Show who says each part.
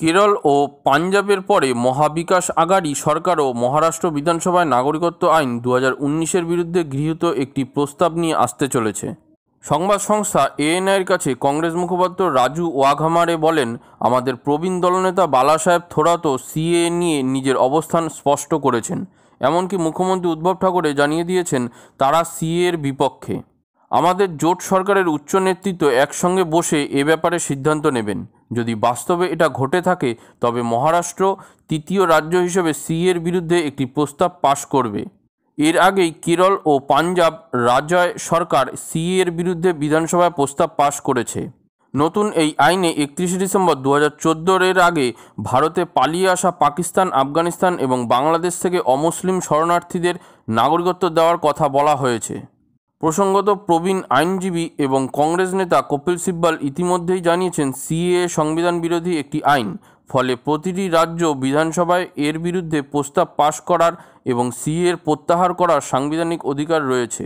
Speaker 1: কেরল ও পাঞ্জাবের পরে মহাবিকাশ আগাড়ি সরকার ও মহারাষ্ট্র বিধানসভায় নাগরিকত্ব আইন দু হাজার বিরুদ্ধে গৃহীত একটি প্রস্তাব নিয়ে আসতে চলেছে সংবাদ সংস্থা এএনআইয়ের কাছে কংগ্রেস মুখপাত্র রাজু ওয়াঘামারে বলেন আমাদের প্রবীণ দলনেতা বালাসাহেব থোরাতও সিএ নিয়ে নিজের অবস্থান স্পষ্ট করেছেন এমনকি মুখ্যমন্ত্রী উদ্ধব ঠাকরে জানিয়ে দিয়েছেন তারা সিএর বিপক্ষে আমাদের জোট সরকারের উচ্চ নেতৃত্ব একসঙ্গে বসে এ ব্যাপারে সিদ্ধান্ত নেবেন যদি বাস্তবে এটা ঘটে থাকে তবে মহারাষ্ট্র তৃতীয় রাজ্য হিসেবে সিএর বিরুদ্ধে একটি প্রস্তাব পাশ করবে এর আগেই কেরল ও পাঞ্জাব রাজয় সরকার সিএর বিরুদ্ধে বিধানসভায় প্রস্তাব পাশ করেছে নতুন এই আইনে একত্রিশে ডিসেম্বর দু হাজার এর আগে ভারতে পালিয়ে আসা পাকিস্তান আফগানিস্তান এবং বাংলাদেশ থেকে অমুসলিম শরণার্থীদের নাগরিকত্ব দেওয়ার কথা বলা হয়েছে প্রসঙ্গত প্রবীণ আইনজীবী এবং কংগ্রেস নেতা কপিল সিব্বাল ইতিমধ্যেই জানিয়েছেন সিএ সংবিধান বিরোধী একটি আইন ফলে প্রতিটি রাজ্য বিধানসভায় এর বিরুদ্ধে প্রস্তাব পাশ করার এবং সিএর প্রত্যাহার করার সাংবিধানিক অধিকার রয়েছে